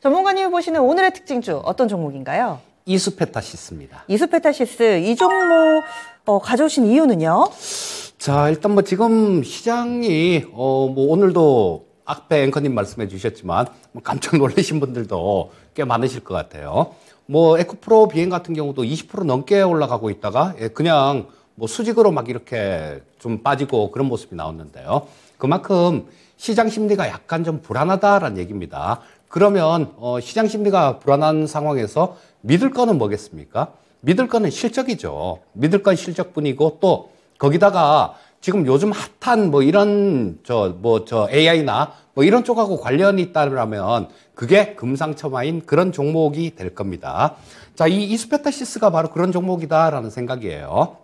전문가님이 보시는 오늘의 특징주 어떤 종목인가요? 이수페타시스입니다. 이수페타시스 이 종목 어, 가져오신 이유는요? 자 일단 뭐 지금 시장이 어, 뭐 오늘도 앞에 앵커님 말씀해 주셨지만 뭐 깜짝 놀라신 분들도 꽤 많으실 것 같아요. 뭐 에코프로 비행 같은 경우도 20% 넘게 올라가고 있다가 예, 그냥 뭐 수직으로 막 이렇게 좀 빠지고 그런 모습이 나왔는데요. 그만큼 시장 심리가 약간 좀 불안하다라는 얘기입니다. 그러면 어, 시장 심리가 불안한 상황에서 믿을 거는 뭐겠습니까? 믿을 거는 실적이죠. 믿을 건 실적뿐이고 또 거기다가 지금 요즘 핫한 뭐 이런 저 뭐 저 AI나 뭐 이런 쪽하고 관련이 있다면 그게 금상첨화인 그런 종목이 될 겁니다. 자, 이 이스페타시스가 바로 그런 종목이다라는 생각이에요.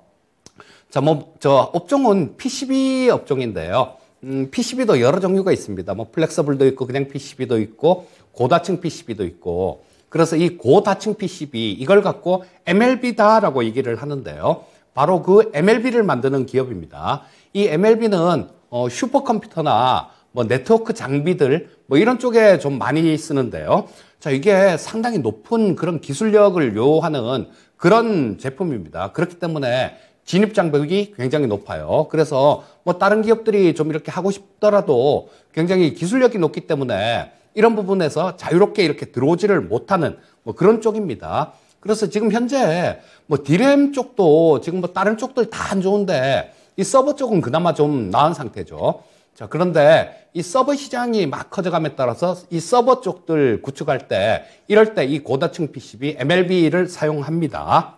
자, 뭐 저 업종은 PCB 업종인데요. 음, PCB도 여러 종류가 있습니다. 뭐 플렉서블도 있고 그냥 PCB도 있고 고다층 PCB도 있고 그래서 이 고다층 PCB 이걸 갖고 MLB다라고 얘기를 하는데요. 바로 그 MLB를 만드는 기업입니다. 이 MLB는 어, 슈퍼컴퓨터나 뭐 네트워크 장비들 뭐 이런 쪽에 좀 많이 쓰는데요. 자, 이게 상당히 높은 그런 기술력을 요하는 그런 제품입니다. 그렇기 때문에 진입 장벽이 굉장히 높아요. 그래서 뭐 다른 기업들이 좀 이렇게 하고 싶더라도 굉장히 기술력이 높기 때문에 이런 부분에서 자유롭게 이렇게 들어오지를 못하는 뭐 그런 쪽입니다. 그래서 지금 현재 뭐 디램 쪽도 지금 뭐 다른 쪽들 다 안 좋은데 이 서버 쪽은 그나마 좀 나은 상태죠. 자, 그런데 이 서버 시장이 막 커져감에 따라서 이 서버 쪽들 구축할 때 이럴 때 이 고다층 PCB MLB를 사용합니다.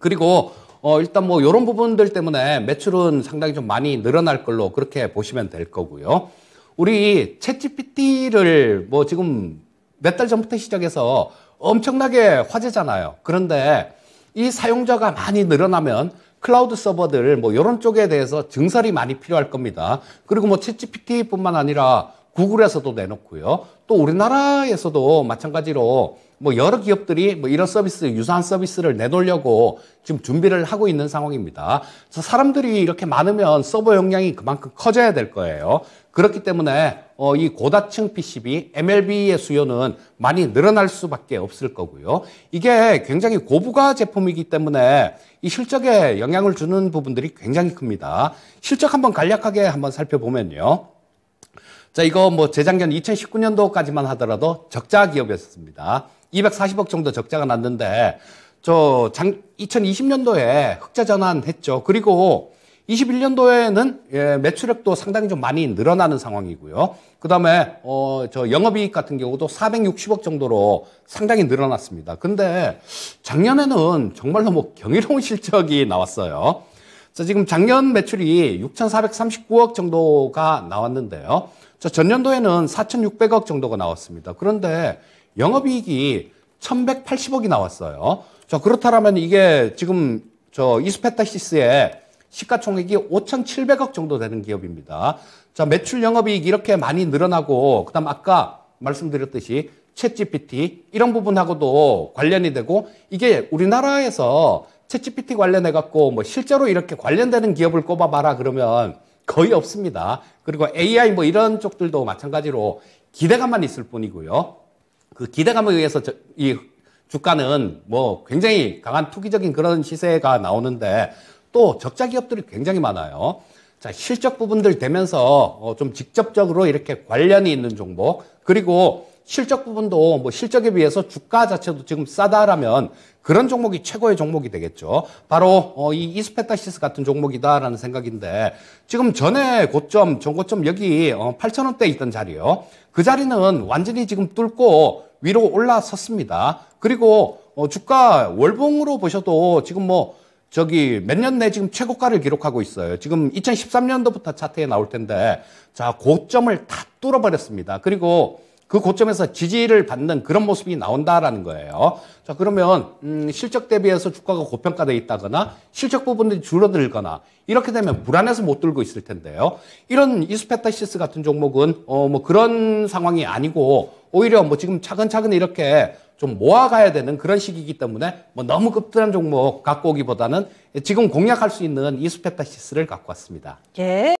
그리고 어, 일단 뭐 이런 부분들 때문에 매출은 상당히 좀 많이 늘어날 걸로 그렇게 보시면 될 거고요. 우리 챗GPT를 뭐 지금 몇 달 전부터 시작해서 엄청나게 화제잖아요. 그런데 이 사용자가 많이 늘어나면 클라우드 서버들 뭐 이런 쪽에 대해서 증설이 많이 필요할 겁니다. 그리고 뭐 챗GPT뿐만 아니라 구글에서도 내놓고요. 또 우리나라에서도 마찬가지로 뭐 여러 기업들이 뭐 이런 서비스, 유사한 서비스를 내놓으려고 지금 준비를 하고 있는 상황입니다. 그래서 사람들이 이렇게 많으면 서버 용량이 그만큼 커져야 될 거예요. 그렇기 때문에 어, 이 고다층 PCB, MLB의 수요는 많이 늘어날 수밖에 없을 거고요. 이게 굉장히 고부가 제품이기 때문에 이 실적에 영향을 주는 부분들이 굉장히 큽니다. 실적 한번 간략하게 한번 살펴보면요. 자, 이거 뭐 재작년 2019년도까지만 하더라도 적자 기업이었습니다. 240억 정도 적자가 났는데 저 장, 2020년도에 흑자 전환했죠. 그리고 21년도에는 예, 매출액도 상당히 좀 많이 늘어나는 상황이고요. 그 다음에 어, 저 영업이익 같은 경우도 460억 정도로 상당히 늘어났습니다. 근데 작년에는 정말로 뭐 경이로운 실적이 나왔어요. 자, 지금 작년 매출이 6,439억 정도가 나왔는데요. 자, 전년도에는 4,600억 정도가 나왔습니다. 그런데 영업이익이 1180억이 나왔어요. 자, 그렇다면 이게 지금 저 이스페타시스의 시가총액이 5,700억 정도 되는 기업입니다. 자, 매출 영업이익 이렇게 많이 늘어나고, 그 다음 아까 말씀드렸듯이 챗GPT 이런 부분하고도 관련이 되고, 이게 우리나라에서 챗GPT 관련해갖고 뭐 실제로 이렇게 관련되는 기업을 꼽아봐라 그러면 거의 없습니다. 그리고 AI 뭐 이런 쪽들도 마찬가지로 기대감만 있을 뿐이고요. 그 기대감에 의해서 저, 이 주가는 뭐 굉장히 강한 투기적인 그런 시세가 나오는데 또 적자 기업들이 굉장히 많아요. 자, 실적 부분들 되면서 어, 좀 직접적으로 이렇게 관련이 있는 종목 그리고 실적 부분도 뭐 실적에 비해서 주가 자체도 지금 싸다라면 그런 종목이 최고의 종목이 되겠죠. 바로 어, 이 이스페타시스 같은 종목이다라는 생각인데 지금 전에 고점, 전고점 여기 어, 8,000원대 있던 자리요. 그 자리는 완전히 지금 뚫고 위로 올라섰습니다. 그리고 어, 주가 월봉으로 보셔도 지금 뭐 저기 몇 년 내 지금 최고가를 기록하고 있어요. 지금 2013년도부터 차트에 나올 텐데 자 고점을 다 뚫어버렸습니다. 그리고 그 고점에서 지지를 받는 그런 모습이 나온다라는 거예요. 자 그러면 음, 실적 대비해서 주가가 고평가돼 있다거나 실적 부분들이 줄어들거나 이렇게 되면 불안해서 못 들고 있을 텐데요. 이런 이스페타시스 같은 종목은 어, 뭐 그런 상황이 아니고 오히려 뭐 지금 차근차근 이렇게 좀 모아가야 되는 그런 시기이기 때문에 뭐 너무 급등한 종목 갖고 오기보다는 지금 공략할 수 있는 이스페타시스를 갖고 왔습니다. 예.